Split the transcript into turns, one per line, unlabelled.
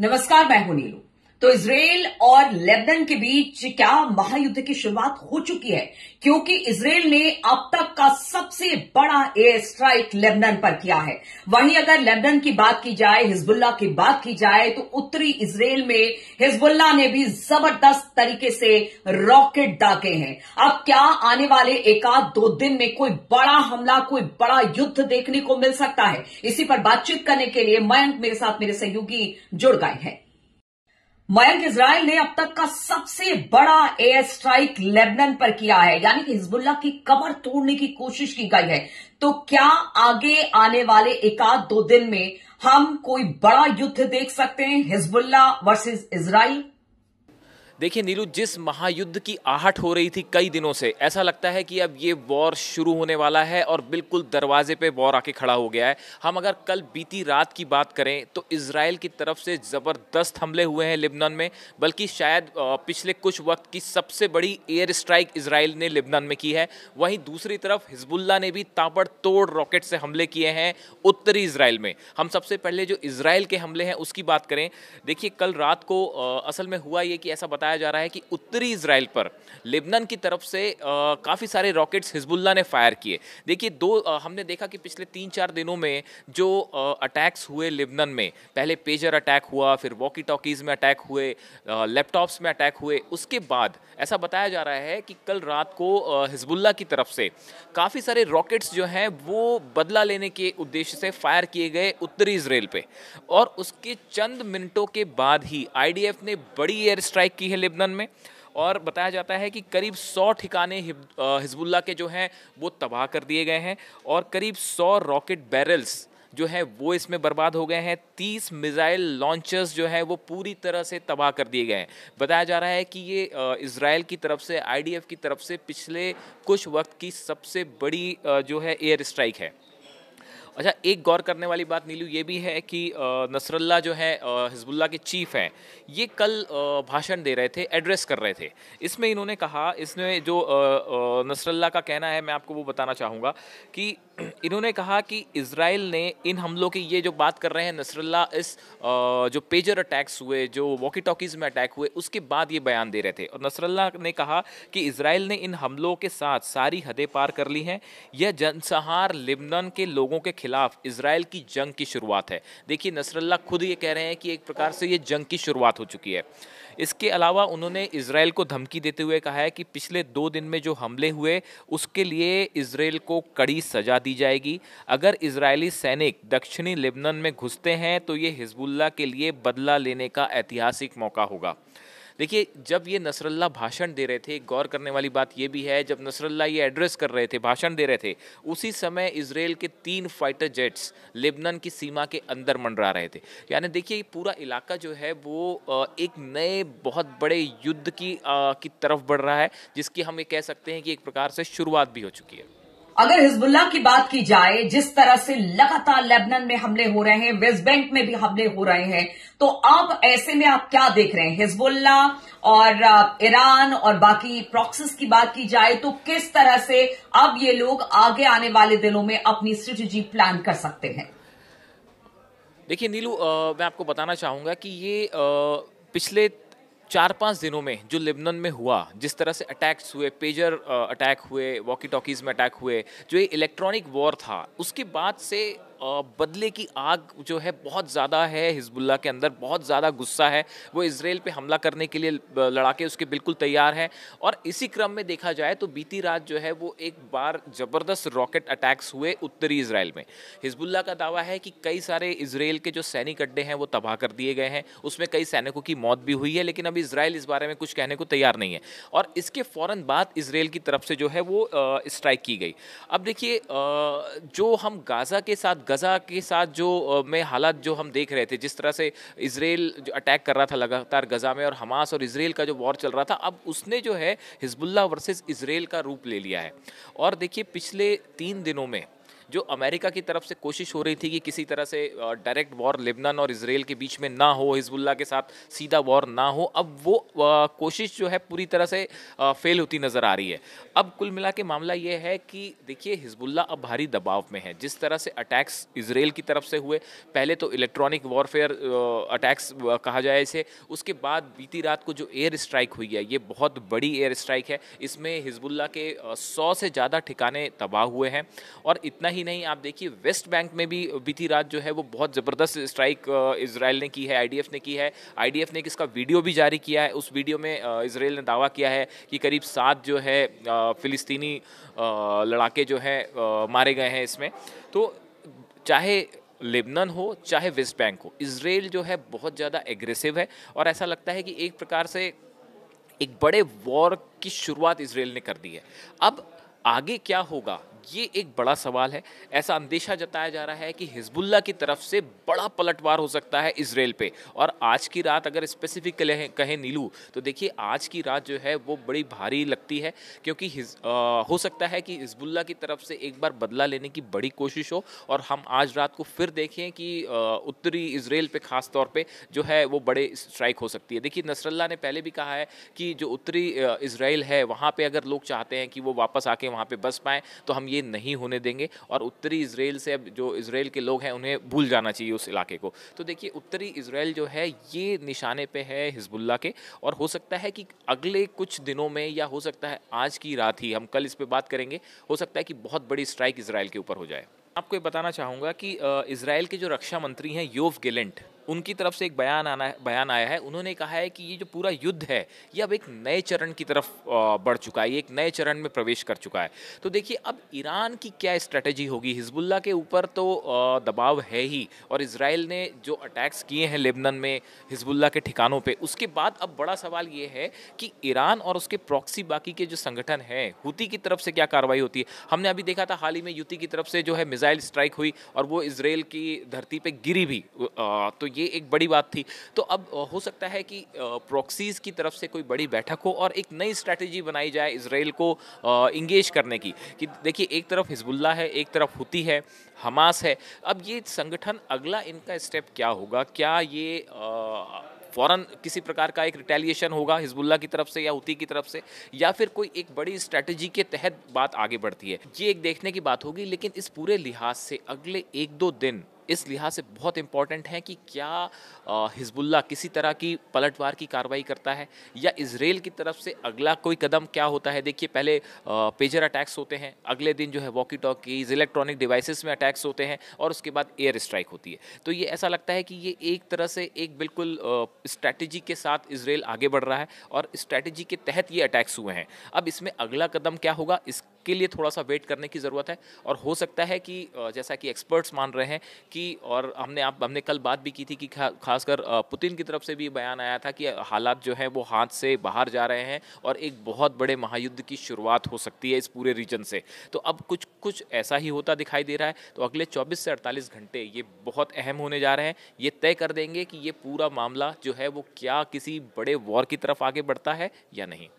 नमस्कार मैं हूं नीलू तो इसराइल और लेबनन के बीच क्या महायुद्ध की शुरुआत हो चुकी है क्योंकि इसराइल ने अब तक का सबसे बड़ा एयर स्ट्राइक लेबनन पर किया है वहीं अगर लेबनन की बात की जाए हिजबुल्ला की बात की जाए तो उत्तरी इसराइल में हिजबुल्ला ने भी जबरदस्त तरीके से रॉकेट दागे हैं अब क्या आने वाले एकाध दो दिन में कोई बड़ा हमला कोई बड़ा युद्ध देखने को मिल सकता है इसी पर बातचीत करने के लिए मयंक मेरे साथ मेरे सहयोगी जुड़ गए हैं मयंक इसराइल ने अब तक का सबसे बड़ा एयर स्ट्राइक लेबनन पर किया है यानी कि हिजबुल्ला की कमर तोड़ने की कोशिश की गई है तो क्या आगे आने वाले एकाध दो दिन में हम कोई बड़ा युद्ध देख सकते हैं हिजबुल्ला वर्सेस इसराइल
देखिए नीलू जिस महायुद्ध की आहट हो रही थी कई दिनों से ऐसा लगता है कि अब ये वॉर शुरू होने वाला है और बिल्कुल दरवाजे पे वॉर आके खड़ा हो गया है हम अगर कल बीती रात की बात करें तो इसराइल की तरफ से ज़बरदस्त हमले हुए हैं लिबनन में बल्कि शायद पिछले कुछ वक्त की सबसे बड़ी एयर स्ट्राइक इसराइल ने लिबनन में की है वहीं दूसरी तरफ हिजबुल्ला ने भी तोड़ रॉकेट से हमले किए हैं उत्तरी इसराइल में हम सबसे पहले जो इसराइल के हमले हैं उसकी बात करें देखिए कल रात को असल में हुआ ये कि ऐसा बता बताया जा रहा है कि उत्तरी इसराइल पर लेबनन की तरफ से काफ़ी सारे रॉकेट्स हिजबुल्ला ने फायर किए देखिए दो आ, हमने देखा कि पिछले तीन चार दिनों में जो अटैक्स हुए लेबनान में पहले पेजर अटैक हुआ फिर वॉकी टॉकीज़ में अटैक हुए लैपटॉप्स में अटैक हुए उसके बाद ऐसा बताया जा रहा है कि कल रात को हिजबुल्ला की तरफ से काफ़ी सारे रॉकेट्स जो हैं वो बदला लेने के उद्देश्य से फायर किए गए उत्तरी इसराइल पे और उसके चंद मिनटों के बाद ही आईडीएफ ने बड़ी एयर स्ट्राइक की है है लेबनन में और बताया जाता है कि करीब सौ ठिकाने हिजबुल्ला के जो हैं वो तबाह कर दिए गए हैं और करीब सौ रॉकेट बैरल्स जो है वो इसमें बर्बाद हो गए हैं तीस मिज़ाइल लॉन्चर्स जो हैं वो पूरी तरह से तबाह कर दिए गए हैं बताया जा रहा है कि ये इसराइल की तरफ से आईडीएफ की तरफ से पिछले कुछ वक्त की सबसे बड़ी जो है एयर स्ट्राइक है अच्छा एक गौर करने वाली बात नीलू ये भी है कि नसरल्ला जो है हिजबुल्ला के चीफ हैं ये कल भाषण दे रहे थे एड्रेस कर रहे थे इसमें इन्होंने कहा इसमें जो नसरल्ला का कहना है मैं आपको वो बताना चाहूँगा कि इन्होंने कहा कि इसराइल ने इन हमलों की ये जो बात कर रहे हैं नसरल्ला इस जो पेजर अटैक्स हुए जो वॉकी टॉकीज़ में अटैक हुए उसके बाद ये बयान दे रहे थे और नसरल्ला ने कहा कि इसराइल ने इन हमलों के साथ सारी हदें पार कर ली हैं यह जनसहार लिबनन के लोगों के खिलाफ इसराइल की जंग की शुरुआत है देखिए नसरल्ला खुद ये कह रहे हैं कि एक प्रकार से ये जंग की शुरुआत हो चुकी है इसके अलावा उन्होंने इसराइल को धमकी देते हुए कहा है कि पिछले दो दिन में जो हमले हुए उसके लिए इसराइल को कड़ी सजा दी जाएगी अगर इसराइली सैनिक दक्षिणी लेबनन में घुसते हैं तो ये हिजबुल्ला के लिए बदला लेने का ऐतिहासिक मौका होगा देखिए जब ये नसरल्ला भाषण दे रहे थे गौर करने वाली बात ये भी है जब नसरल्ला ये एड्रेस कर रहे थे भाषण दे रहे थे उसी समय इसराइल के तीन फाइटर जेट्स लेबनन की सीमा के अंदर मंडरा रहे थे यानी देखिए पूरा इलाका जो है वो एक नए बहुत बड़े युद्ध की की तरफ बढ़ रहा है जिसकी हम ये कह सकते हैं कि एक प्रकार से शुरुआत भी हो चुकी है
अगर हिजबुल्ला की बात की जाए जिस तरह से लगातार लेबनन में हमले हो रहे हैं वेस्ट बैंक में भी हमले हो रहे हैं तो अब ऐसे में आप क्या देख रहे हैं हिजबुल्ला और ईरान और बाकी प्रॉक्सिस की बात की जाए तो किस तरह से अब ये लोग आगे आने वाले दिनों में अपनी स्ट्रेटेजी प्लान कर सकते हैं
देखिए नीलू आ, मैं आपको बताना चाहूंगा कि ये आ, पिछले चार पाँच दिनों में जो लिबनन में हुआ जिस तरह से अटैक्स हुए पेजर अटैक हुए वॉकी टॉकीज़ में अटैक हुए जो ये इलेक्ट्रॉनिक वॉर था उसके बाद से बदले की आग जो है बहुत ज़्यादा है हिजबुल्ला के अंदर बहुत ज़्यादा गुस्सा है वो इसराइल पे हमला करने के लिए लड़ाके उसके बिल्कुल तैयार हैं और इसी क्रम में देखा जाए तो बीती रात जो है वो एक बार ज़बरदस्त रॉकेट अटैक्स हुए उत्तरी इसराइल में हिजबुल्ला का दावा है कि कई सारे इसराइल के जो सैनिक अड्डे हैं वो तबाह कर दिए गए हैं उसमें कई सैनिकों की मौत भी हुई है लेकिन अभी इसराइल इस बारे में कुछ कहने को तैयार नहीं है और इसके फ़ौर बाद इसराइल की तरफ से जो है वो स्ट्राइक की गई अब देखिए जो हम गाज़ा के साथ गज़ा के साथ जो में हालात जो हम देख रहे थे जिस तरह से इसराइल जो अटैक कर रहा था लगातार गज़ा में और हमास और इसराइल का जो वॉर चल रहा था अब उसने जो है हिजबुल्ला वर्सेज इसराइल का रूप ले लिया है और देखिए पिछले तीन दिनों में जो अमेरिका की तरफ से कोशिश हो रही थी कि किसी तरह से डायरेक्ट वॉर लेबनान और इसराइल के बीच में ना हो हिजबुल्ला के साथ सीधा वॉर ना हो अब वो कोशिश जो है पूरी तरह से फेल होती नज़र आ रही है अब कुल मिला के मामला ये है कि देखिए हिजबुल्ला अब भारी दबाव में है जिस तरह से अटैक्स इसराइल की तरफ से हुए पहले तो इलेक्ट्रॉनिक वॉरफेयर अटैक्स कहा जाए इसे उसके बाद बीती रात को जो एयर स्ट्राइक हुई है ये बहुत बड़ी एयर स्ट्राइक है इसमें हिजबुल्ला के सौ से ज़्यादा ठिकाने तबाह हुए हैं और इतना ही नहीं आप देखिए वेस्ट बैंक में भी बीती रात जो है वो बहुत ज़बरदस्त स्ट्राइक इसराइल ने की है आई ने की है आई ने इसका वीडियो भी जारी किया है उस वीडियो में इसराइल ने दावा किया है कि करीब सात जो है फिलिस्तीनी लड़ाके जो हैं मारे गए हैं इसमें तो चाहे लेबनन हो चाहे वेस्ट बैंक हो इसराइल जो है बहुत ज़्यादा एग्रेसिव है और ऐसा लगता है कि एक प्रकार से एक बड़े वॉर की शुरुआत इसराइल ने कर दी है अब आगे क्या होगा ये एक बड़ा सवाल है ऐसा अंदेशा जताया जा रहा है कि हिजबुल्ला की तरफ से बड़ा पलटवार हो सकता है इसराइल पे और आज की रात अगर स्पेसिफिक कहें नीलू तो देखिए आज की रात जो है वो बड़ी भारी लगती है क्योंकि हिज, आ, हो सकता है कि हिजबुल्ला की तरफ से एक बार बदला लेने की बड़ी कोशिश हो और हम आज रात को फिर देखें कि उत्तरी इसराइल पर खास तौर जो है वो बड़े स्ट्राइक हो सकती है देखिए नसरल्ला ने पहले भी कहा है कि जो उत्तरी इसराइल है वहाँ पर अगर लोग चाहते हैं कि वो वापस आके वहाँ पर बस पाएँ तो हम ये ये नहीं होने देंगे और उत्तरी इसराइल से अब जो इसराइल के लोग हैं उन्हें भूल जाना चाहिए उस इलाके को तो देखिए उत्तरी इसराइल जो है ये निशाने पर है हिजबुल्ला के और हो सकता है कि अगले कुछ दिनों में या हो सकता है आज की रात ही हम कल इस पर बात करेंगे हो सकता है कि बहुत बड़ी स्ट्राइक इसराइल के ऊपर हो जाए आपको ये बताना चाहूँगा कि इसराइल के जो रक्षा मंत्री हैं योव गिलेंट उनकी तरफ से एक बयान आना बयान आया है उन्होंने कहा है कि ये जो पूरा युद्ध है ये अब एक नए चरण की तरफ बढ़ चुका है ये एक नए चरण में प्रवेश कर चुका है तो देखिए अब ईरान की क्या स्ट्रैटेजी होगी हिजबुल्ला के ऊपर तो दबाव है ही और इसराइल ने जो अटैक्स किए हैं लेबनन में हिजबुल्ला के ठिकानों पर उसके बाद अब बड़ा सवाल ये है कि ईरान और उसके प्रॉक्सी बाकी के जो संगठन हैं हुती की तरफ से क्या कार्रवाई होती है हमने अभी देखा था हाल ही में युति की तरफ से जो है मिज़ाइल स्ट्राइक हुई और वो इसराइल की धरती पर गिरी भी तो ये एक बड़ी बात थी तो अब हो सकता है कि प्रॉक्सीज़ की तरफ से कोई बड़ी बैठक हो और एक नई स्ट्रैटेजी बनाई जाए इसराइल को इंगेज करने की कि देखिए एक तरफ हिजबुल्ला है एक तरफ हुती है हमास है अब ये संगठन अगला इनका स्टेप क्या होगा क्या ये फ़ौरन किसी प्रकार का एक रिटेलिएशन होगा हिजबुल्ला की तरफ से या उती की तरफ से या फिर कोई एक बड़ी स्ट्रैटेजी के तहत बात आगे बढ़ती है ये एक देखने की बात होगी लेकिन इस पूरे लिहाज से अगले एक दो दिन इस लिहाज से बहुत इम्पॉर्टेंट है कि क्या हिजबुल्ला किसी तरह की पलटवार की कार्रवाई करता है या इसराइल की तरफ से अगला कोई कदम क्या होता है देखिए पहले पेजर अटैक्स होते हैं अगले दिन जो है वॉकी टॉकीज इलेक्ट्रॉनिक डिवाइसेस में अटैक्स होते हैं और उसके बाद एयर स्ट्राइक होती है तो ये ऐसा लगता है कि ये एक तरह से एक बिल्कुल स्ट्रैटेजी के साथ इसराइल आगे बढ़ रहा है और स्ट्रैटेजी के तहत ये अटैक्स हुए हैं अब इसमें अगला कदम क्या होगा इस उसके लिए थोड़ा सा वेट करने की ज़रूरत है और हो सकता है कि जैसा कि एक्सपर्ट्स मान रहे हैं कि और हमने आप हमने कल बात भी की थी कि खा, खासकर पुतिन की तरफ से भी बयान आया था कि हालात जो हैं वो हाथ से बाहर जा रहे हैं और एक बहुत बड़े महायुद्ध की शुरुआत हो सकती है इस पूरे रीजन से तो अब कुछ कुछ ऐसा ही होता दिखाई दे रहा है तो अगले चौबीस से अड़तालीस घंटे ये बहुत अहम होने जा रहे हैं ये तय कर देंगे कि ये पूरा मामला जो है वो क्या किसी बड़े वॉर की तरफ आगे बढ़ता है या नहीं